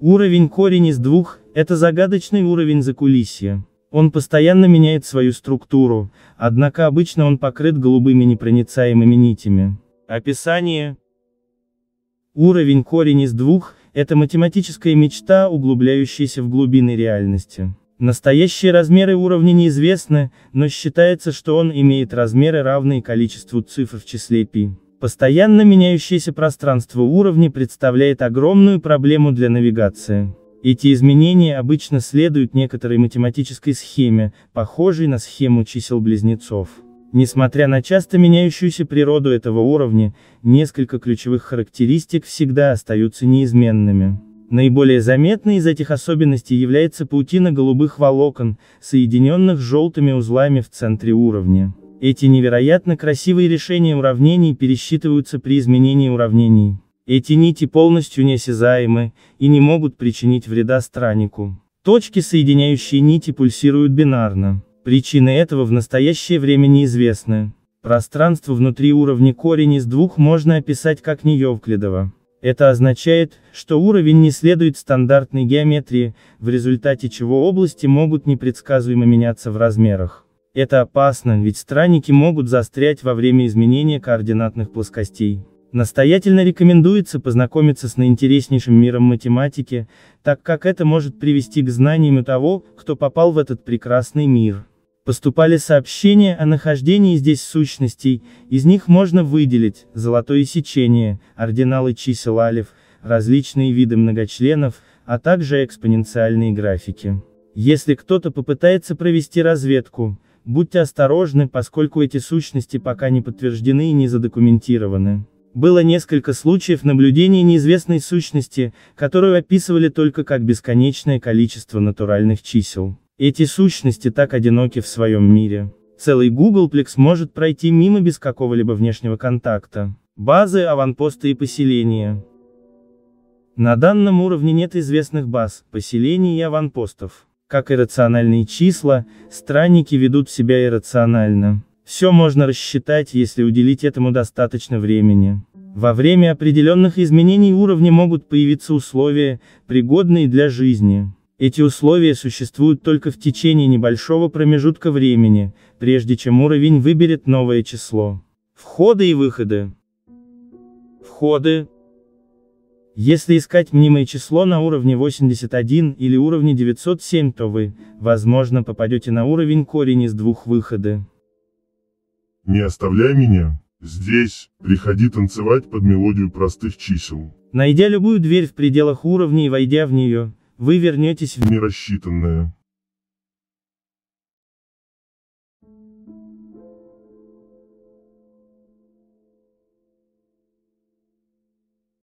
Уровень корень из двух – это загадочный уровень закулисья. Он постоянно меняет свою структуру, однако обычно он покрыт голубыми непроницаемыми нитями. Описание. Уровень корень из двух – это математическая мечта, углубляющаяся в глубины реальности. Настоящие размеры уровня неизвестны, но считается, что он имеет размеры равные количеству цифр в числе π. Постоянно меняющееся пространство уровней представляет огромную проблему для навигации. Эти изменения обычно следуют некоторой математической схеме, похожей на схему чисел близнецов. Несмотря на часто меняющуюся природу этого уровня, несколько ключевых характеристик всегда остаются неизменными. Наиболее заметной из этих особенностей является паутина голубых волокон, соединенных желтыми узлами в центре уровня. Эти невероятно красивые решения уравнений пересчитываются при изменении уравнений. Эти нити полностью неосязаемы, и не могут причинить вреда страннику. Точки, соединяющие нити, пульсируют бинарно. Причины этого в настоящее время неизвестны. Пространство внутри уровня корень из двух можно описать как Неевклидово. Это означает, что уровень не следует стандартной геометрии, в результате чего области могут непредсказуемо меняться в размерах. Это опасно, ведь странники могут застрять во время изменения координатных плоскостей. Настоятельно рекомендуется познакомиться с наинтереснейшим миром математики, так как это может привести к знаниям того, кто попал в этот прекрасный мир. Поступали сообщения о нахождении здесь сущностей, из них можно выделить золотое сечение, ординалы чисел алиф, различные виды многочленов, а также экспоненциальные графики. Если кто-то попытается провести разведку, Будьте осторожны, поскольку эти сущности пока не подтверждены и не задокументированы. Было несколько случаев наблюдения неизвестной сущности, которую описывали только как бесконечное количество натуральных чисел. Эти сущности так одиноки в своем мире. Целый Googleplex может пройти мимо без какого-либо внешнего контакта. Базы, аванпосты и поселения. На данном уровне нет известных баз, поселений и аванпостов как и рациональные числа, странники ведут себя иррационально. Все можно рассчитать, если уделить этому достаточно времени. Во время определенных изменений уровня могут появиться условия, пригодные для жизни. Эти условия существуют только в течение небольшого промежутка времени, прежде чем уровень выберет новое число. Входы и выходы. Входы, если искать мнимое число на уровне 81 или уровне 907, то вы, возможно, попадете на уровень корень из двух выхода. Не оставляй меня. Здесь, приходи танцевать под мелодию простых чисел. Найдя любую дверь в пределах уровня и войдя в нее, вы вернетесь в нерассчитанное.